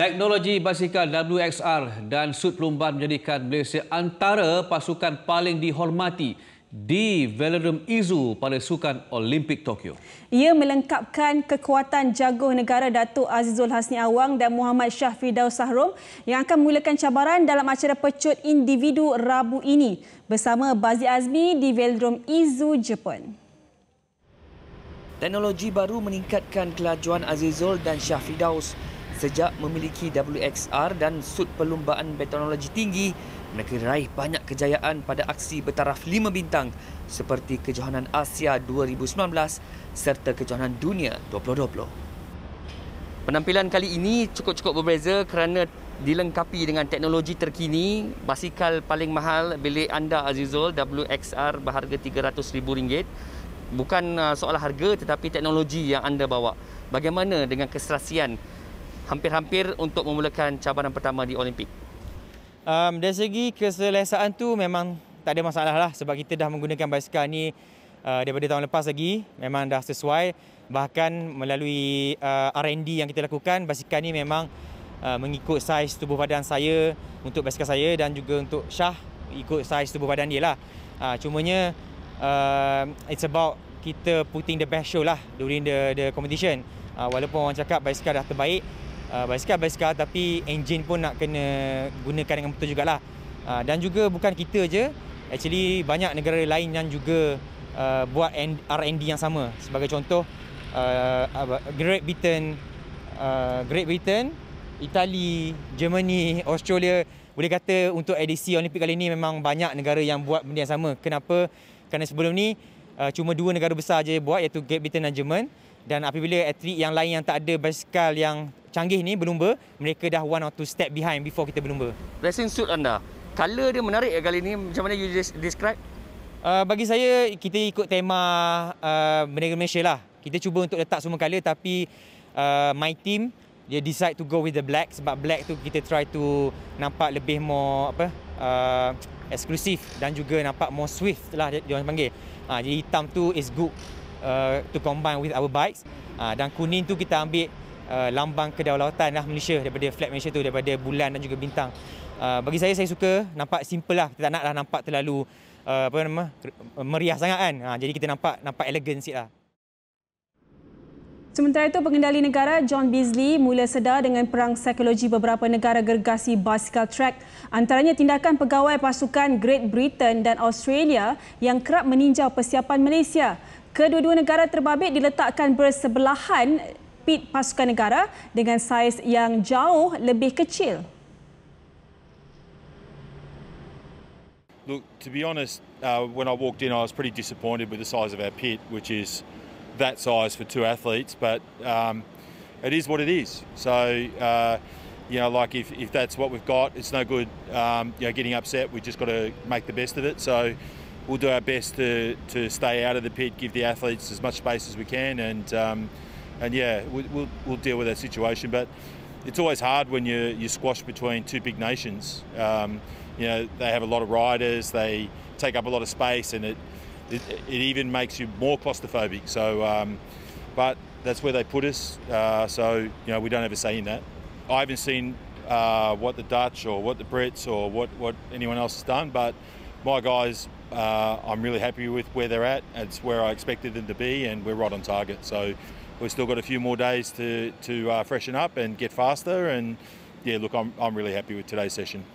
Teknologi basikal WXR dan sud perlumbaan menjadikan Malaysia antara pasukan paling dihormati di Velodrome Izu pada Sukan Olimpik Tokyo. Ia melengkapkan kekuatan jagoh negara Datuk Azizul Hasni Awang dan Muhammad Syah Fidaus Sahrom yang akan memulakan cabaran dalam acara pecut individu Rabu ini bersama Bazi Azmi di Velodrome Izu, Jepun. Teknologi baru meningkatkan kelajuan Azizul dan Syah Sejak memiliki WXR dan sud perlumbaan meteorologi tinggi, mereka raih banyak kejayaan pada aksi bertaraf lima bintang seperti Kejohanan Asia 2019 serta Kejohanan Dunia 2020. Penampilan kali ini cukup-cukup berbeza kerana dilengkapi dengan teknologi terkini, basikal paling mahal bilik anda Azizul WXR berharga RM300,000 bukan uh, soal harga tetapi teknologi yang anda bawa. Bagaimana dengan keserasian hampir-hampir untuk memulakan cabaran pertama di Olimpik? Um, dari segi keselesaan tu memang tak ada masalah lah sebab kita dah menggunakan basikal ini uh, daripada tahun lepas lagi. Memang dah sesuai bahkan melalui uh, R&D yang kita lakukan basikal ini memang uh, mengikut saiz tubuh badan saya untuk basikal saya dan juga untuk Shah ikut saiz tubuh badan dia lah. Uh, cumanya uh, it's about kita putting the best show lah during the the competition. Uh, walaupun orang cakap basikal dah terbaik uh, ah, basikal basikal tapi enjin pun nak kena gunakan dengan betul jugalah uh, dan juga bukan kita je actually banyak negara lain yang juga uh, buat R&D yang sama sebagai contoh uh, Great Britain uh, Great Britain Itali Germany Australia boleh kata untuk edisi Olimpik kali ini memang banyak negara yang buat benda yang sama kenapa kerana sebelum ni uh, cuma dua negara besar je buat iaitu Great Britain dan Jerman dan apabila atlet yang lain yang tak ada basikal yang canggih ni berlumba, mereka dah one or two step behind before kita berlumba. Racing suit anda, color dia menarik ya kali ni? Macam mana you describe? Uh, bagi saya, kita ikut tema uh, Menegar Malaysia lah. Kita cuba untuk letak semua color tapi uh, my team, dia decide to go with the black sebab black tu kita try to nampak lebih more apa uh, eksklusif dan juga nampak more swift lah dia, dia orang panggil. Ha, jadi hitam tu is good uh, to combine with our bikes. Ha, dan kuning tu kita ambil Uh, lambang kedaulatan lah Malaysia daripada flag Malaysia tu daripada bulan dan juga bintang. Uh, bagi saya saya suka nampak simple lah kita tak naklah nampak terlalu uh, apa nama uh, meriah sangat kan. Ha, jadi kita nampak nampak elegan sikit lah. Sementara itu, pengendali negara John Beasley mula sedar dengan perang psikologi beberapa negara gergasi basikal track. Antaranya tindakan pegawai pasukan Great Britain dan Australia yang kerap meninjau persiapan Malaysia. Kedua-dua negara terbabit diletakkan bersebelahan pasukan negara dengan saiz yang jauh lebih kecil. Look, to be honest, uh, when I walked in, I was pretty disappointed with the size of our pit, which is that size for two athletes. But um, it is what it is. So, uh, you know, like if, if that's what we've got, it's no good, um, you know, getting upset. We've just got to make the best of it. So we'll do our best to, to stay out of the pit, give the athletes as much space as we can, and, um, and yeah, we, will we'll deal with that situation. But it's always hard when you you squash between two big nations. Um, you know, they have a lot of riders, they take up a lot of space, and it it, it even makes you more claustrophobic. So, um, but that's where they put us. Uh, so you know, we don't have a say in that. I haven't seen uh, what the Dutch or what the Brits or what what anyone else has done, but my guys, uh, I'm really happy with where they're at. It's where I expected them to be, and we're right on target. So we've still got a few more days to to uh, freshen up and get faster. And yeah, look, I'm I'm really happy with today's session.